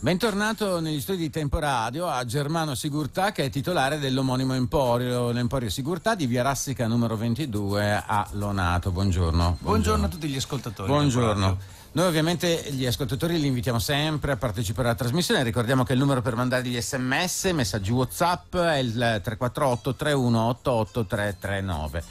Bentornato negli studi di Tempo Radio a Germano Sigurtà che è titolare dell'omonimo Emporio, l'Emporio Sigurtà di Via Rassica numero 22 a Lonato. Buongiorno. Buongiorno, buongiorno a tutti gli ascoltatori. Buongiorno. Noi ovviamente gli ascoltatori li invitiamo sempre a partecipare alla trasmissione, ricordiamo che il numero per mandare gli sms, messaggi Whatsapp è il 348 3188 339.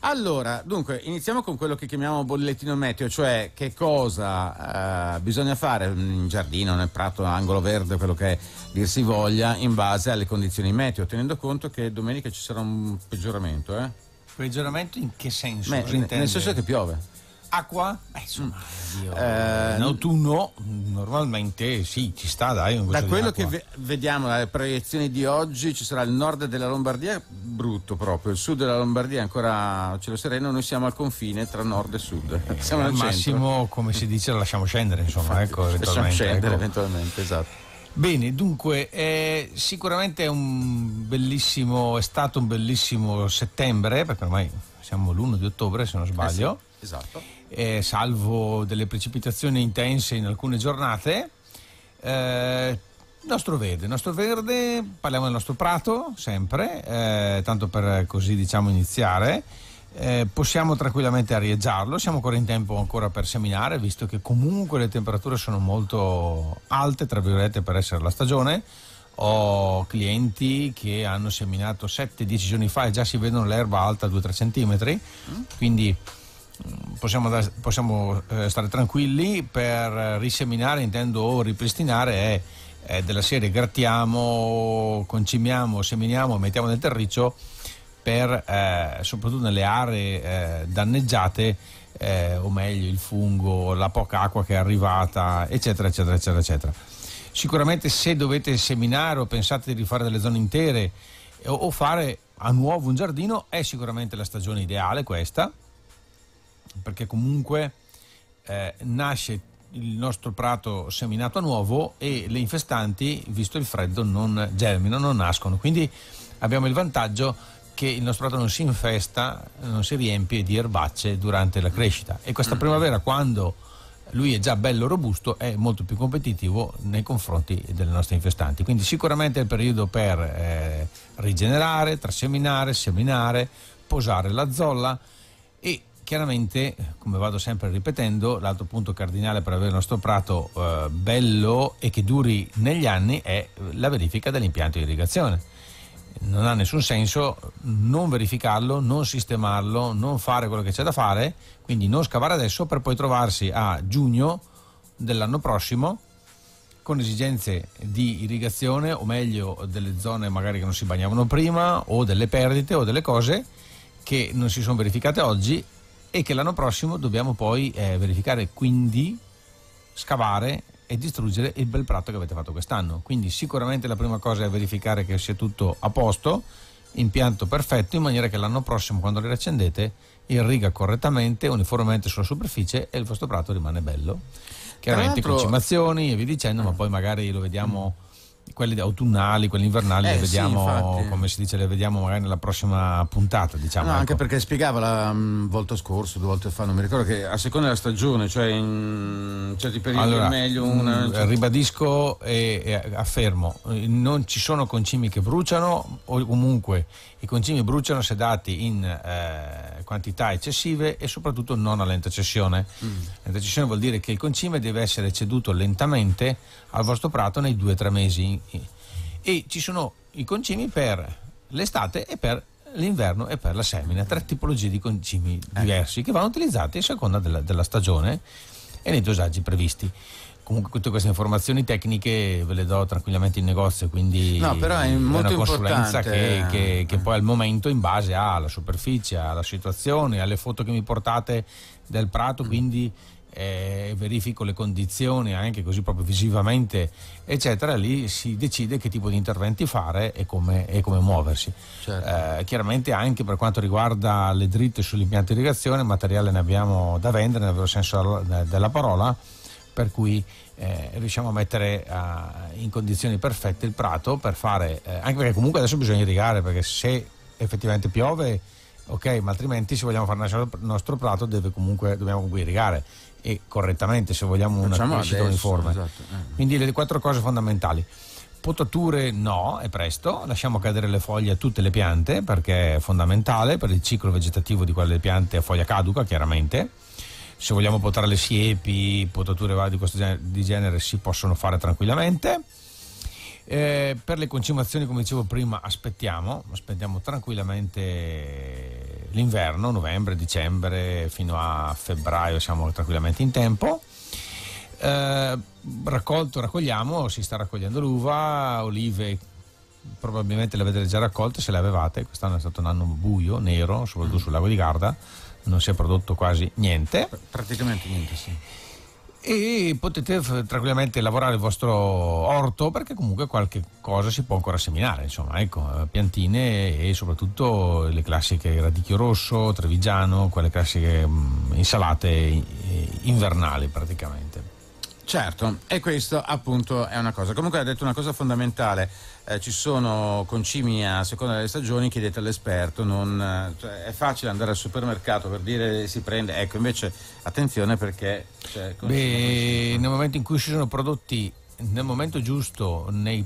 Allora, dunque, iniziamo con quello che chiamiamo bollettino meteo, cioè che cosa eh, bisogna fare mm, in giardino, nel prato, angolo verde, quello che dir si voglia, in base alle condizioni meteo, tenendo conto che domenica ci sarà un peggioramento. Eh? Peggioramento in che senso? Beh, nel senso che piove acqua? Beh, insomma, mm. Dio. Eh, no, tu normalmente sì, ci sta, dai. da quello che vediamo dalle proiezioni di oggi ci sarà il nord della Lombardia brutto proprio, il sud della Lombardia ancora cielo sereno, noi siamo al confine tra nord e sud. Eh, siamo al massimo, come si dice, la lasciamo scendere, insomma, Infatti, ecco, lasciamo scendere ecco. eventualmente, esatto. Bene, dunque, eh, sicuramente è, è stato un bellissimo settembre, perché ormai siamo l'1 di ottobre, se non sbaglio. Eh sì, esatto eh, salvo delle precipitazioni intense in alcune giornate. Eh, nostro verde, nostro verde, parliamo del nostro prato sempre, eh, tanto per così diciamo iniziare. Eh, possiamo tranquillamente arieggiarlo, siamo ancora in tempo ancora per seminare, visto che comunque le temperature sono molto alte, tra virgolette, per essere la stagione. Ho clienti che hanno seminato 7-10 giorni fa e già si vedono l'erba alta 2-3 cm, mm. quindi possiamo, possiamo eh, stare tranquilli per eh, riseminare, intendo ripristinare, è, è della serie grattiamo, concimiamo, seminiamo, mettiamo nel terriccio per, eh, soprattutto nelle aree eh, danneggiate, eh, o meglio il fungo, la poca acqua che è arrivata, eccetera, eccetera, eccetera, eccetera. Sicuramente se dovete seminare o pensate di rifare delle zone intere o, eh, o fare a nuovo un giardino, è sicuramente la stagione ideale questa, perché comunque eh, nasce il nostro prato seminato a nuovo e le infestanti, visto il freddo, non germinano, non nascono. Quindi abbiamo il vantaggio che il nostro prato non si infesta, non si riempie di erbacce durante la crescita. E questa mm-hmm. primavera, quando lui è già bello robusto, è molto più competitivo nei confronti delle nostre infestanti. Quindi sicuramente è il periodo per eh, rigenerare, traseminare, seminare, posare la zolla e chiaramente, come vado sempre ripetendo, l'altro punto cardinale per avere il nostro prato eh, bello e che duri negli anni è la verifica dell'impianto di irrigazione. Non ha nessun senso non verificarlo, non sistemarlo, non fare quello che c'è da fare, quindi non scavare adesso per poi trovarsi a giugno dell'anno prossimo con esigenze di irrigazione o meglio delle zone magari che non si bagnavano prima o delle perdite o delle cose che non si sono verificate oggi e che l'anno prossimo dobbiamo poi eh, verificare, quindi scavare e distruggere il bel prato che avete fatto quest'anno. Quindi sicuramente la prima cosa è verificare che sia tutto a posto, impianto perfetto, in maniera che l'anno prossimo quando le riaccendete irriga correttamente, uniformemente sulla superficie e il vostro prato rimane bello. Chiaramente con cimazioni e vi dicendo, ma poi magari lo vediamo... Mm quelle autunnali, quelle invernali, eh, le vediamo, sì, come si dice, le vediamo magari nella prossima puntata. Diciamo, no, ecco. anche perché spiegava la mm, volta scorsa, due volte fa, non mi ricordo, che a seconda della stagione, cioè in certi periodi allora, è meglio una... Mm, Certa... Cioè ribadisco e, e affermo, eh, non ci sono concimi che bruciano o comunque i concimi bruciano se dati in eh, quantità eccessive e soprattutto non a lenta cessione. Mm. Lenta cessione vuol dire che il concime deve essere ceduto lentamente al vostro prato nei due o tre mesi e ci sono i concimi per l'estate e per l'inverno e per la semina, tre tipologie di concimi ecco. diversi che vanno utilizzati a seconda della, della stagione e nei dosaggi previsti comunque tutte queste informazioni tecniche ve le do tranquillamente in negozio quindi no, però è, molto è una consulenza che, che, che, eh. poi al momento in base alla superficie alla situazione alle foto che mi portate del prato mm. quindi eh, verifico le condizioni anche così proprio visivamente, eccetera, lì si decide che tipo di interventi fare e come, e come muoversi. Certo. Eh, chiaramente anche per quanto riguarda le dritte sull'impianto di irrigazione, materiale ne abbiamo da vendere, nel vero senso della parola, per cui eh, riusciamo a mettere uh, in condizioni perfette il prato per fare, eh, anche perché comunque adesso bisogna irrigare, perché se effettivamente piove... Ok, ma altrimenti se vogliamo fare il nostro prato comunque, dobbiamo comunque irrigare e correttamente se vogliamo una Facciamo crescita adesso, uniforme. Esatto. Eh. Quindi le quattro cose fondamentali. Potature no, è presto, lasciamo cadere le foglie a tutte le piante perché è fondamentale per il ciclo vegetativo di quelle piante a foglia caduca chiaramente. Se vogliamo potare le siepi, potature di questo genere, di genere si possono fare tranquillamente. Eh, per le concimazioni, come dicevo prima, aspettiamo, aspettiamo tranquillamente l'inverno, novembre, dicembre fino a febbraio siamo tranquillamente in tempo. Eh, raccolto, raccogliamo, si sta raccogliendo l'uva, olive probabilmente le avete già raccolte se le avevate, quest'anno è stato un anno buio, nero, soprattutto mm. sul lago di Garda, non si è prodotto quasi niente. Praticamente niente, sì e potete tranquillamente lavorare il vostro orto perché comunque qualche cosa si può ancora seminare insomma ecco eh, piantine e soprattutto le classiche radicchio rosso trevigiano quelle classiche mh, mm, insalate eh, invernali praticamente Certo, e questo appunto è una cosa. Comunque ha detto una cosa fondamentale, eh, ci sono concimi a seconda delle stagioni, chiedete all'esperto, non, eh, cioè, è facile andare al supermercato per dire si prende, ecco invece attenzione perché... Cioè, Beh, nel momento in cui ci sono prodotti nel momento giusto, nei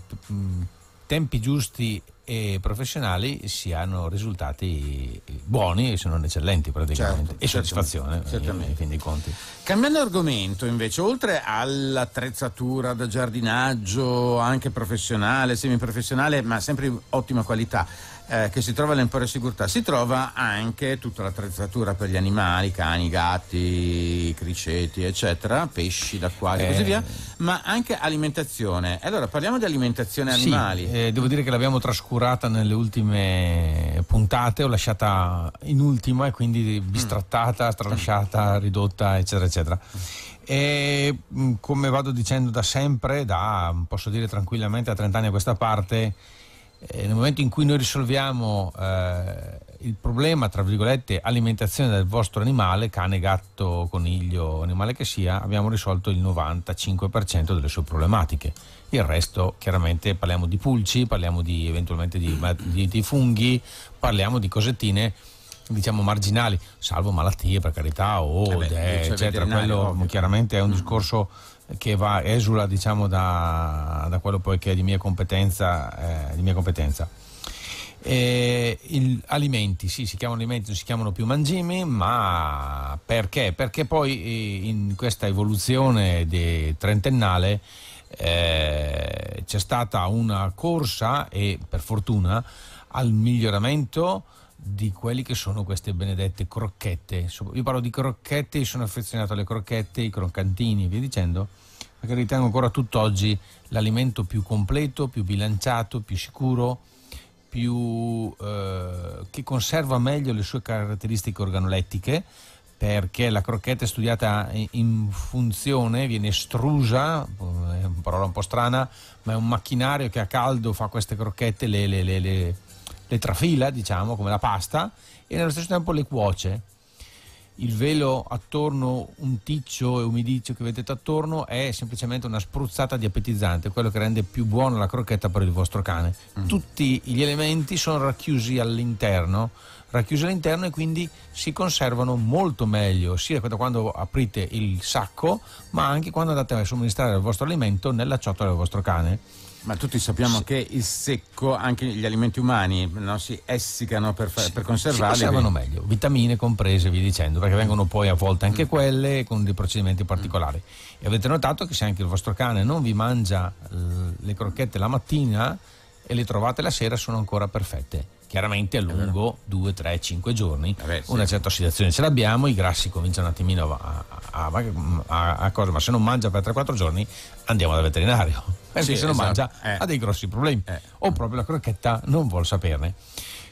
tempi giusti e professionali si hanno risultati buoni se non eccellenti praticamente certo, e soddisfazione eh, certamente. in fin dei conti cambiando argomento invece oltre all'attrezzatura da giardinaggio anche professionale semiprofessionale ma sempre di ottima qualità eh, che si trova all'Emporio Sigurtà si trova anche tutta l'attrezzatura per gli animali, cani, gatti, criceti, eccetera, pesci d'acquario e eh... così via, ma anche alimentazione. Allora parliamo di alimentazione animali. Sì, eh, devo dire che l'abbiamo trascurata nelle ultime puntate, ho lasciata in ultima e quindi bistrattata, mm. tralasciata, ridotta, eccetera, eccetera. E mm, come vado dicendo da sempre, da posso dire tranquillamente a 30 anni a questa parte, eh, nel momento in cui noi risolviamo eh, il problema, tra virgolette, alimentazione del vostro animale, cane, gatto, coniglio, animale che sia, abbiamo risolto il 95% delle sue problematiche. Il resto, chiaramente, parliamo di pulci, parliamo di, eventualmente di, di, di funghi, parliamo di cosettine diciamo marginali, salvo malattie per carità o eh beh, de, eccetera, quello ovvio. chiaramente è un mm. discorso che va, esula diciamo, da, da, quello poi che è di mia competenza. Eh, di mia competenza. Eh, il, alimenti, sì, si chiamano alimenti, non si chiamano più mangimi, ma perché? Perché poi eh, in questa evoluzione trentennale eh, c'è stata una corsa e per fortuna al miglioramento di quelli che sono queste benedette crocchette. Io parlo di crocchette, io sono affezionato alle crocchette, ai croccantini e via dicendo, perché ritengo ancora tutt'oggi l'alimento più completo, più bilanciato, più sicuro, più, eh, che conserva meglio le sue caratteristiche organolettiche, perché la crocchetta è studiata in funzione, viene estrusa, è una parola un po' strana, ma è un macchinario che a caldo fa queste crocchette, le, le, le, le le trafila, diciamo, come la pasta, e nello stesso tempo le cuoce. Il velo attorno, un ticcio e umidiccio che vedete attorno, è semplicemente una spruzzata di appetizzante, quello che rende più buona la crocchetta per il vostro cane. Mm. Tutti gli elementi sono racchiusi all'interno racchiusi all'interno e quindi si conservano molto meglio sia quando aprite il sacco ma anche quando andate a somministrare il vostro alimento nella ciotola del vostro cane. Ma tutti sappiamo sì. che il secco, anche gli alimenti umani, no, si essicano per, fa- per conservarli. Si conservano meglio, vitamine comprese, vi dicendo, perché vengono poi a volte anche mm. quelle con dei procedimenti mm. particolari. E avete notato che se anche il vostro cane non vi mangia le crocchette la mattina e le trovate la sera, sono ancora perfette chiaramente a lungo 2, 3, 5 giorni Vabbè, eh sì. una certa ossidazione ce l'abbiamo, i grassi cominciano un attimino a, a, a, a cose, ma se non mangia per 3-4 giorni andiamo dal veterinario, perché sì, se non esatto. mangia eh. ha dei grossi problemi, eh. o proprio la crocchetta non vuol saperne.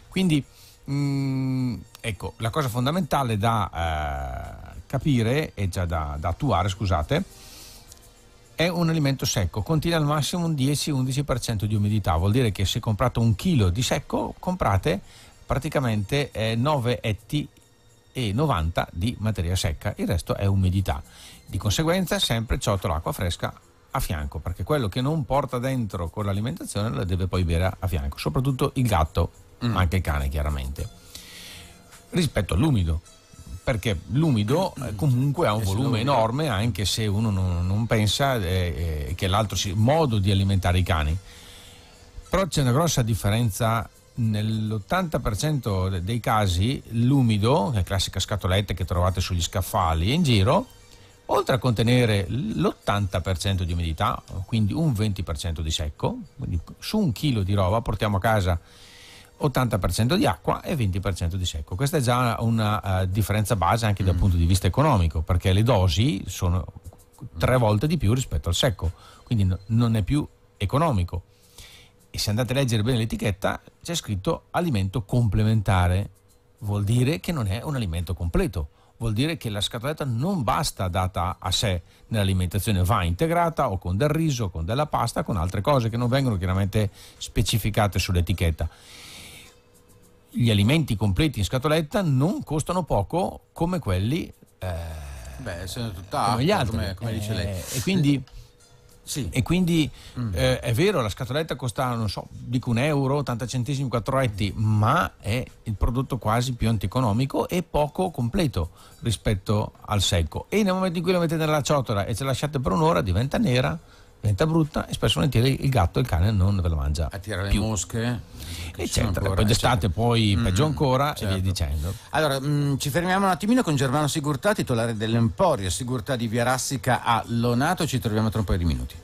Quindi mh, mm, ecco, la cosa fondamentale da eh, capire e già da, da attuare, scusate, è un alimento secco, contiene al massimo un 10-11% di umidità, vuol dire che se comprate un chilo di secco comprate praticamente eh, 9 etti e 90 di materia secca, il resto è umidità. Di conseguenza sempre ciotola acqua fresca a fianco, perché quello che non porta dentro con l'alimentazione lo deve poi bere a fianco, soprattutto il gatto, mm. anche il cane chiaramente. Rispetto all'umido, perché l'umido eh, mm. comunque ha un volume enorme anche se uno non, non pensa eh, eh che l'altro si, modo di alimentare i cani. Però c'è una grossa differenza nell'80% dei casi l'umido, la classica scatoletta che trovate sugli scaffali e in giro, oltre a contenere l'80% di umidità, quindi un 20% di secco, su un chilo di roba portiamo a casa 80% di acqua e 20% di secco. Questa è già una uh, differenza base anche dal mm. punto di vista economico, perché le dosi sono tre mm. volte di più rispetto al secco, quindi no, non è più economico. E se andate a leggere bene l'etichetta c'è scritto alimento complementare, vuol dire che non è un alimento completo, vuol dire che la scatoletta non basta data a sé nell'alimentazione, va integrata o con del riso, con della pasta, con altre cose che non vengono chiaramente specificate sull'etichetta gli alimenti completi in scatoletta non costano poco come quelli... Eh, Beh, essendo tutta come gli altri. Come, come dice lei. Eh, e quindi... Sì. E quindi mm. eh, è vero, la scatoletta costa, non so, dico un euro, 80 centesimi, 4 etti, ma è il prodotto quasi più antieconomico e poco completo rispetto al secco. E nel momento in cui lo mettete nella ciotola e ce la lasciate per un'ora diventa nera diventa brutta e spesso volentieri il gatto e il cane non ve la mangia. Attira le mosche, eh? eccetera. Ancora, poi d'estate, eccetera. poi mm, peggio ancora mm, certo. e via certo. dicendo. Allora mh, mm, ci fermiamo un attimino con Germano Sigurtà, titolare dell'Emporio Sigurtà di Via Rassica a Lonato. Ci troviamo tra un paio di minuti.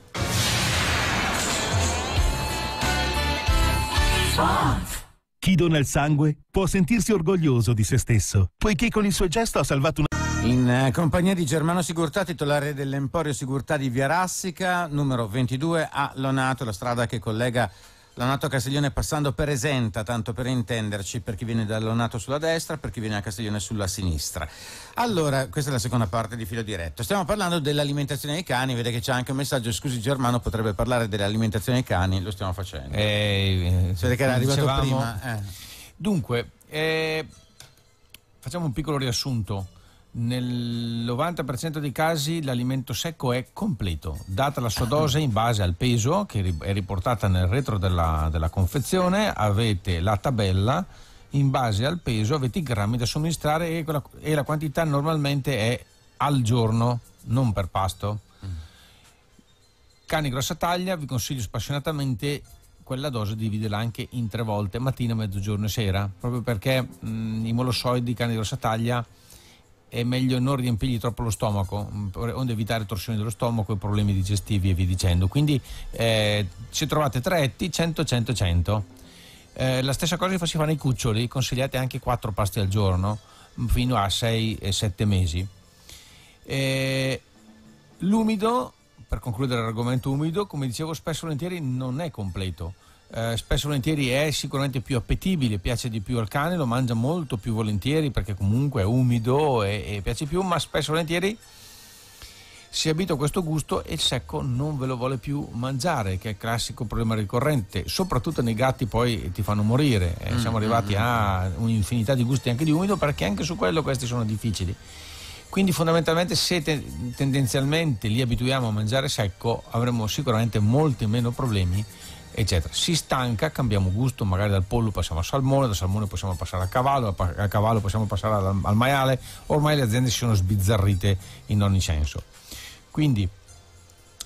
Chi dona il sangue può sentirsi orgoglioso di se stesso, poiché con il suo gesto ha salvato una in eh, compagnia di Germano Sigurtà, titolare dell'Emporio Sigurtà di Via Rassica, numero 22 a Lonato, la strada che collega Lonato a Castiglione passando per Esenta, tanto per intenderci, per chi viene da Lonato sulla destra, per chi viene da Castiglione sulla sinistra. Allora, questa è la seconda parte di filo diretto. Stiamo parlando dell'alimentazione dei cani, vede che c'è anche un messaggio, scusi Germano, potrebbe parlare dell'alimentazione dei cani, lo stiamo facendo. Eh, cioè, che era arrivato dicevamo... prima. Eh. Dunque, eh, facciamo un piccolo riassunto nel 90% dei casi l'alimento secco è completo, data la sua dose in base al peso che è riportata nel retro della, della confezione, avete la tabella in base al peso, avete i grammi da somministrare e, quella, e la quantità normalmente è al giorno, non per pasto. Cani grossa taglia, vi consiglio spassionatamente quella dose dividerla anche in tre volte, mattina, mezzogiorno e sera, proprio perché mh, i molossoidi, cani grossa taglia, è meglio non riempirgli troppo lo stomaco, mm, onde evitare torsioni dello stomaco e problemi digestivi e via dicendo. Quindi eh, se trovate tre etti, 100, 100, 100. Eh, la stessa cosa si fa nei cuccioli, consigliate anche 4 pasti al giorno mm, fino a 6-7 mesi. Eh, l'umido, per concludere l'argomento umido, come dicevo spesso e volentieri non è completo eh, spesso volentieri è sicuramente più appetibile, piace di più al cane, lo mangia molto più volentieri perché comunque è umido e, e piace più, ma spesso e volentieri si abitua a questo gusto e il secco non ve lo vuole più mangiare, che è il classico problema ricorrente. Soprattutto nei gatti poi ti fanno morire. Eh, mm, siamo arrivati mm, mm. a un'infinità di gusti anche di umido perché anche su quello questi sono difficili. Quindi fondamentalmente se te- tendenzialmente li abituiamo a mangiare secco avremo sicuramente molti meno problemi eccetera. Si stanca, cambiamo gusto, magari dal pollo passiamo al salmone, dal salmone possiamo passare a cavallo, a cavallo possiamo passare al, al maiale, ormai le aziende si sono sbizzarrite in ogni senso. Quindi,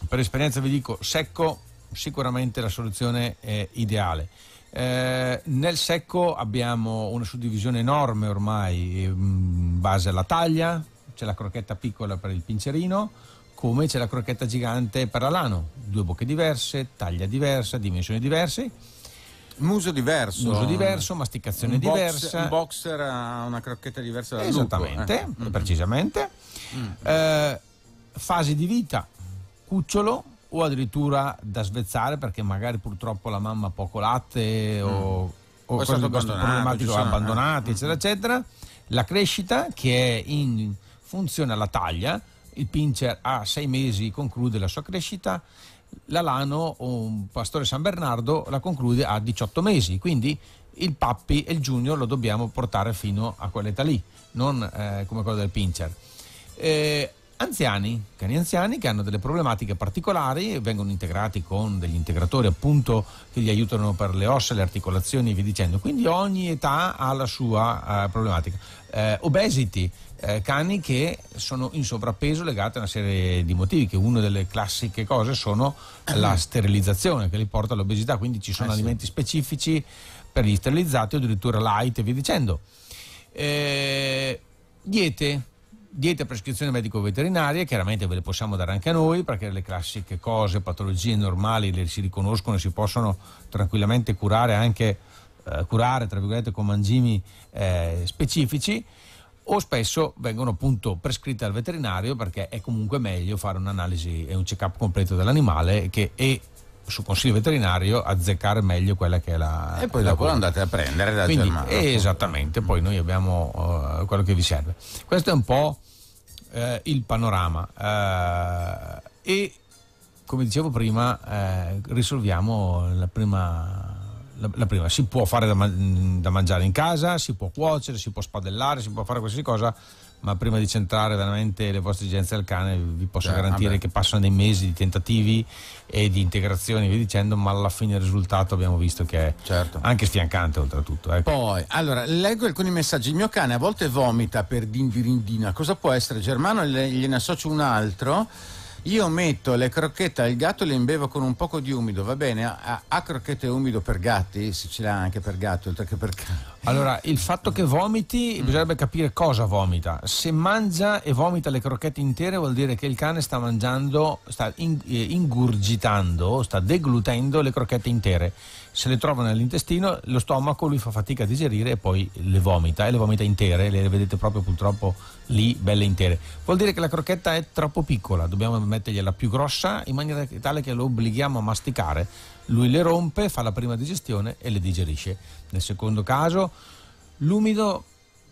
per esperienza vi dico, secco sicuramente la soluzione è ideale. Eh, nel secco abbiamo una suddivisione enorme ormai ehm, in base alla taglia, c'è la crocchetta piccola per il pincerino, come c'è la crocchetta gigante per la lano, due bocche diverse, taglia diversa, dimensioni diverse. Muso diverso. Muso diverso, masticazione un diversa. Box, un boxer ha una crocchetta diversa dal Esattamente, lupo, eh? Mm. precisamente. Mm. Eh, fase di vita, cucciolo o addirittura da svezzare perché magari purtroppo la mamma ha poco latte mm. o, o cose di questo problematico, sono, eh. abbandonati, eh? eccetera, eccetera. La crescita che è in funzione alla taglia, il pincher a sei mesi conclude la sua crescita, l'alano, un pastore San Bernardo, la conclude a 18 mesi, quindi il pappi e il junior lo dobbiamo portare fino a quell'età lì, non eh, come quello del pincher. Eh, anziani, cani anziani che hanno delle problematiche particolari, vengono integrati con degli integratori appunto che li aiutano per le ossa, le articolazioni e via dicendo. Quindi ogni età ha la sua eh, problematica. Eh, obesity, eh, cani che sono in sovrappeso legati a una serie di motivi, che una delle classiche cose sono la sterilizzazione che li porta all'obesità, quindi ci sono ah, alimenti sì. specifici per gli sterilizzati o addirittura light e via dicendo. Eh, diete diete prescrizione medico-veterinaria, chiaramente ve le possiamo dare anche a noi perché le classiche cose, patologie normali le si riconoscono e si possono tranquillamente curare anche eh, curare tra virgolette con mangimi eh, specifici o spesso vengono appunto prescritte al veterinario perché è comunque meglio fare un'analisi e un check up completo dell'animale che, e su consiglio veterinario azzeccare meglio quella che è la... E poi dopo lo andate a prendere da Quindi, Germano. Esattamente, poi noi abbiamo uh, quello che vi serve. Questo è un po' uh, il panorama uh, e come dicevo prima risolviamo la prima la, la prima, si può fare da, da, mangiare in casa, si può cuocere, si può spadellare, si può fare qualsiasi cosa, ma prima di centrare veramente le vostre esigenze al cane vi posso eh, garantire vabbè. che passano dei mesi di tentativi e di integrazioni, vi dicendo, ma alla fine il risultato abbiamo visto che è certo. anche sfiancante oltretutto. Ecco. Poi, allora, leggo alcuni messaggi. Il mio cane a volte vomita per dindirindina, cosa può essere? Germano gliene associo un altro. Io metto le crocchette al gatto e le imbevo con un poco di umido, va bene? A, crocchette umido per gatti, se ce l'ha anche per gatto, oltre che per cane. Allora, il fatto che vomiti, mm. bisognerebbe capire cosa vomita. Se mangia e vomita le crocchette intere vuol dire che il cane sta mangiando, sta in, eh, ingurgitando, sta deglutendo le crocchette intere. Se le trova nell'intestino, lo stomaco lui fa fatica a digerire e poi le vomita, e le vomita intere, le vedete proprio purtroppo lì belle intere. Vuol dire che la crocchetta è troppo piccola, dobbiamo mettergliela più grossa in maniera tale che lo obblighiamo a masticare lui le rompe, fa la prima digestione e le digerisce. Nel secondo caso, l'umido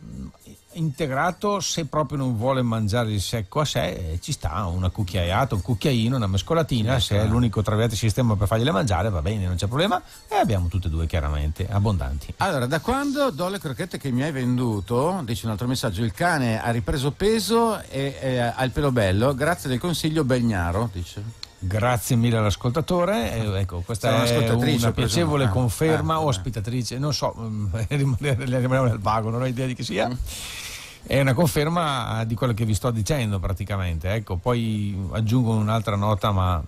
mm, integrato, se proprio non vuole mangiare il secco a sé, eh, ci sta una cucchiaiata, un cucchiaino, una mescolatina, se è certo. l'unico tra sistema per fargliele mangiare va bene, non c'è problema e abbiamo tutte e due chiaramente abbondanti. Allora, da quando do le crocchette che mi hai venduto, dice un altro messaggio, il cane ha ripreso peso e, e eh, ha il pelo bello, grazie del consiglio Belgnaro, dice. Grazie mille all'ascoltatore. Eh, ecco, questa è una piacevole ah, conferma, eh, ospitatrice, non so, mm, rimaniamo nel vago, non ho idea di chi sia. Mm. È una conferma di quello che vi sto dicendo praticamente, ecco, poi aggiungo un'altra nota ma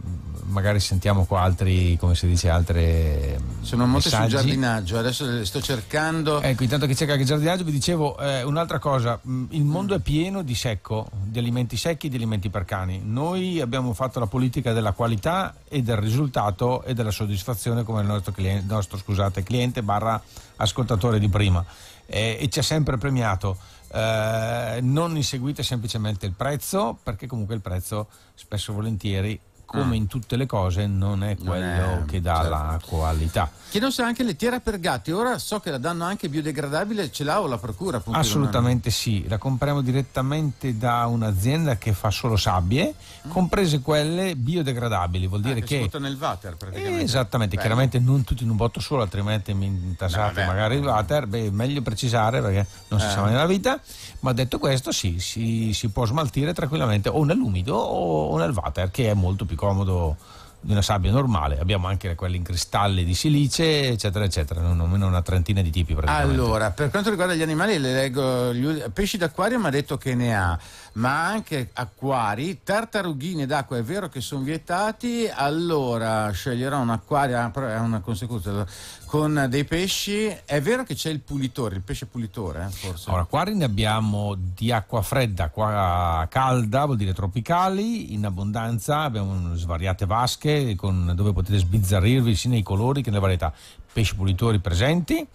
magari sentiamo qua altri, come si dice, altre Sono molte sul giardinaggio, adesso sto cercando... Ecco, intanto che cerca il giardinaggio vi dicevo eh, un'altra cosa, mm, il mondo è pieno di secco, di alimenti secchi e di alimenti per cani. Noi abbiamo fatto la politica della qualità e del risultato e della soddisfazione come il nostro, cliente, nostro scusate, cliente barra ascoltatore di prima eh, e ci ha sempre premiato. Eh, non inseguite semplicemente il prezzo, perché comunque il prezzo spesso e volentieri come ah. in tutte le cose, non è quello non è, che dà certo. la qualità. Chiedo se anche lettiera per gatti, ora so che la danno anche biodegradabile, ce l'ha o la procura? Assolutamente sì, la compriamo direttamente da un'azienda che fa solo sabbie, mm. comprese quelle biodegradabili, vuol ah, dire ah, che... che nel water praticamente. Esattamente, Beh. chiaramente non tutti in un botto solo, altrimenti mi intasate no, magari il water, Beh, meglio precisare perché non eh. si sa mai nella vita, ma detto questo sì, si, si può smaltire tranquillamente o nell'umido o nel water che è molto più comodo di una sabbia normale, abbiamo anche quelle in cristalli di silice, eccetera, eccetera, non almeno una trentina di tipi. Allora, per quanto riguarda gli animali, le leggo gli, pesci d'acquario mi ha detto che ne ha, ma anche acquari, tartarughine d'acqua, è vero che sono vietati, allora sceglierò un acquario, ah, è una conseguenza con dei pesci. È vero che c'è il pulitore, il pesce pulitore, eh, forse. Allora, qua ne abbiamo di acqua fredda, acqua calda, vuol dire tropicali, in abbondanza. Abbiamo svariate vasche con, dove potete sbizzarrirvi sia nei colori che nelle varietà. Pesci pulitori presenti.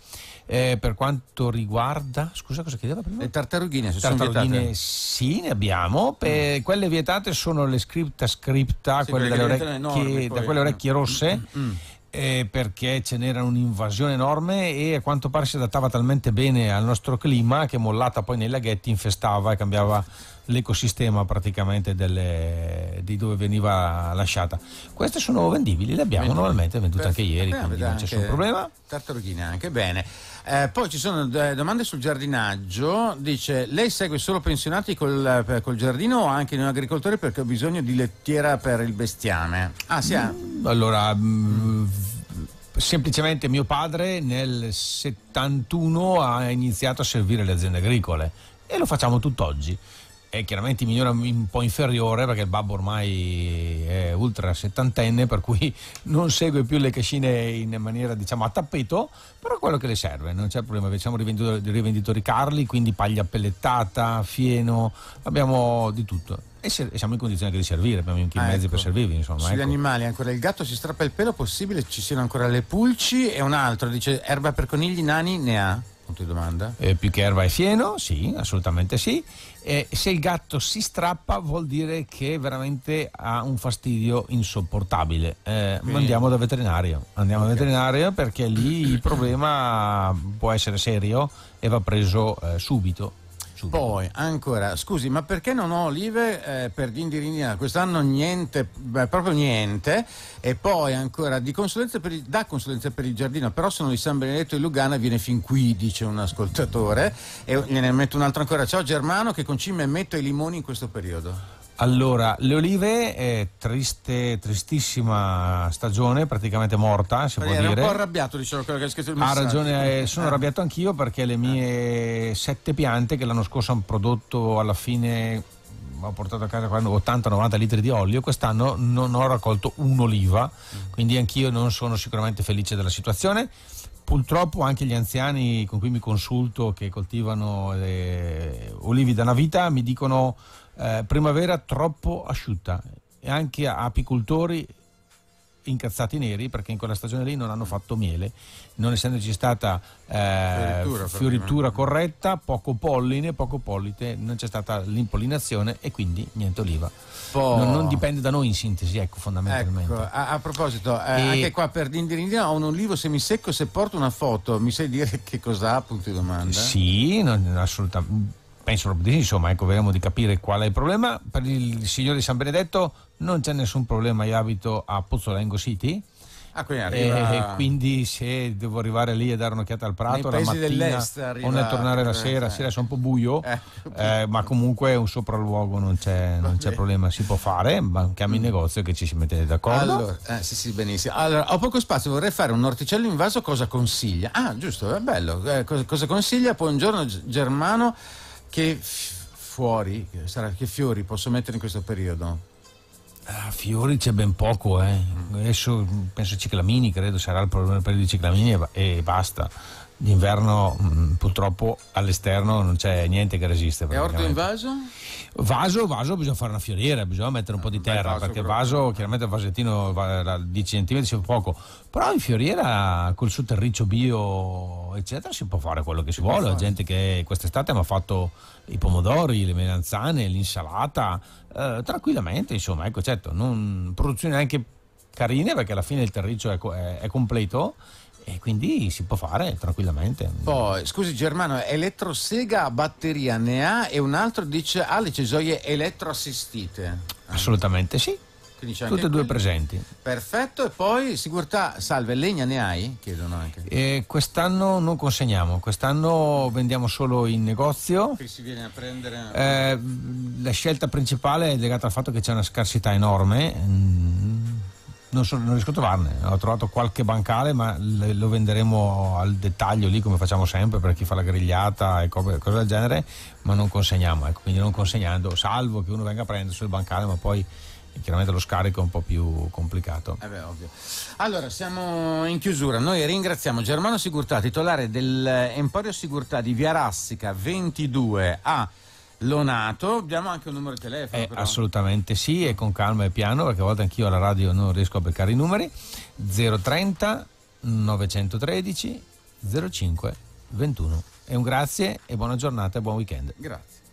Eh, per quanto riguarda, scusa, cosa chiedeva prima? Le tartarughine, se tartarughine sì, ne abbiamo. Per, mm. Quelle vietate sono le scripta scripta, sì, quelle, quelle, orecchie, enormi, poi, quelle, orecchie, rosse. Mm, mm, mm eh, perché ce n'era un'invasione enorme e a quanto pare si adattava talmente bene al nostro clima che mollata poi nei laghetti infestava e cambiava l'ecosistema praticamente delle, di dove veniva lasciata. Queste sono vendibili, le abbiamo Vendibili. normalmente vendute Perfetto. anche ieri, Beh, quindi non c'è nessun problema. Tartarughine anche bene. Eh, poi ci sono eh, domande sul giardinaggio, dice lei segue solo pensionati col, eh, col giardino o anche non agricoltori perché ho bisogno di lettiera per il bestiame? Ah, sì. Ah. Mm, allora, mm semplicemente mio padre nel 71 ha iniziato a servire le aziende agricole e lo facciamo tutt'oggi è chiaramente in minore un po' inferiore perché il babbo ormai è ultra settantenne per cui non segue più le cascine in maniera diciamo a tappeto però è quello che le serve non c'è problema siamo rivenditori, rivenditori carli quindi paglia pellettata fieno abbiamo di tutto e siamo in condizione anche di servire abbiamo anche i ah, mezzi per ecco. servirvi insomma sugli ecco. animali ancora il gatto si strappa il pelo possibile ci siano ancora le pulci e un altro dice erba per conigli nani ne ha punto di domanda eh, più che erba e fieno sì assolutamente sì eh, se il gatto si strappa vuol dire che veramente ha un fastidio insopportabile. Eh, andiamo da veterinario, andiamo okay. da veterinario perché lì il problema può essere serio e va preso eh, subito. Subito. Poi ancora, scusi, ma perché non ho olive eh, per Ghindirina? Ah, quest'anno niente, beh, proprio niente. E poi ancora consulenza il, da consulenza per il giardino, però sono di San Benedetto e Lugana viene fin qui, dice un ascoltatore. E ne metto un altro ancora. Ciao Germano che concime cime metto i limoni in questo periodo. Allora, le olive è eh, triste, tristissima stagione, praticamente morta, si Beh, può dire. Era un po' arrabbiato, dicevo, quello che hai scritto il messaggio. Ha ragione, eh, sono arrabbiato anch'io perché le mie sette piante che l'anno scorso hanno prodotto alla fine mm, ho portato a casa 80-90 litri di olio, quest'anno non ho raccolto un'oliva, mm. quindi anch'io non sono sicuramente felice della situazione purtroppo anche gli anziani con cui mi consulto che coltivano eh, olivi da una vita mi dicono eh, primavera troppo asciutta e anche apicoltori incazzati neri perché in quella stagione lì non hanno fatto miele, non essendoci stata eh, fioritura, fioritura corretta, poco polline, poco pollite, non c'è stata l'impollinazione e quindi niente oliva. Oh. Non, non, dipende da noi in sintesi, ecco fondamentalmente. Ecco, a, a, proposito, eh, e... anche qua per Dindirindina ho un olivo semisecco, se porto una foto mi sai dire che cos'ha? Punto di domanda. Sì, non, assolutamente Penso proprio di sì, insomma, ecco, vediamo di capire qual è il problema. Per il signore di San Benedetto non c'è nessun problema, io abito a Pozzolengo City. Ah, quindi, arriva... Eh, eh, quindi se devo arrivare lì e dare un'occhiata al prato la mattina arriva... o nel tornare la sera, eh, sera è un po' buio, eh, eh, ma comunque un sopralluogo non c'è, non c'è problema, si può fare, ma chiami il mm. negozio che ci si mette d'accordo. Allora, eh, sì, sì, benissimo. Allora, ho poco spazio, vorrei fare un orticello in vaso, cosa consiglia? Ah, giusto, è bello. Eh, cosa, cosa consiglia? Buongiorno Germano. Che fuori, Sara, che fiori posso mettere in questo periodo? Ah, fiori c'è ben poco, eh. Adesso penso ciclamini, credo sarà il problema per i ciclamini e basta d'inverno mm, purtroppo all'esterno non c'è niente che resiste. E orto in vaso? Vaso, vaso bisogna fare una fioriera, bisogna mettere un po' di mm, terra, vaso, perché proprio. vaso, chiaramente il vasettino va, di centimetri è poco, però in fioriera col suo terriccio bio, eccetera, si può fare quello che si, si vuole. La gente che quest'estate mi ha fatto i pomodori, le melanzane, l'insalata, eh, tranquillamente, insomma, ecco, certo, non, produzioni anche carine perché alla fine il terriccio è, è, è completo e quindi si può fare tranquillamente. Poi, scusi Germano, elettrosega a batteria ne ha e un altro dice ha ah, le cesoie elettroassistite. Assolutamente sì. Tutte e due presenti. Perfetto, e poi sicurezza, salve, legna ne hai? Chiedono anche. E quest'anno non consegniamo, quest'anno vendiamo solo in negozio. Che si viene a prendere? Eh, la scelta principale è legata al fatto che c'è una scarsità enorme mm, non, so, non, riesco a trovarne. Ho trovato qualche bancale, ma le, lo venderemo al dettaglio lì come facciamo sempre per chi fa la grigliata e cose, cose del genere, ma non consegniamo. Ecco, quindi non consegnando, salvo che uno venga a prendere sul bancale, ma poi chiaramente lo scarico è un po' più complicato. Eh beh, allora, siamo in chiusura. Noi ringraziamo Germano Sigurtà, titolare dell'Emporio Sigurtà di Via Rassica 22 a Lonato. Abbiamo anche un numero di telefono. Eh, assolutamente sì, e con calma e piano, perché a volte anch'io alla radio non riesco a beccare i numeri. 030 913 05 21. E un grazie e buona giornata e buon weekend. Grazie.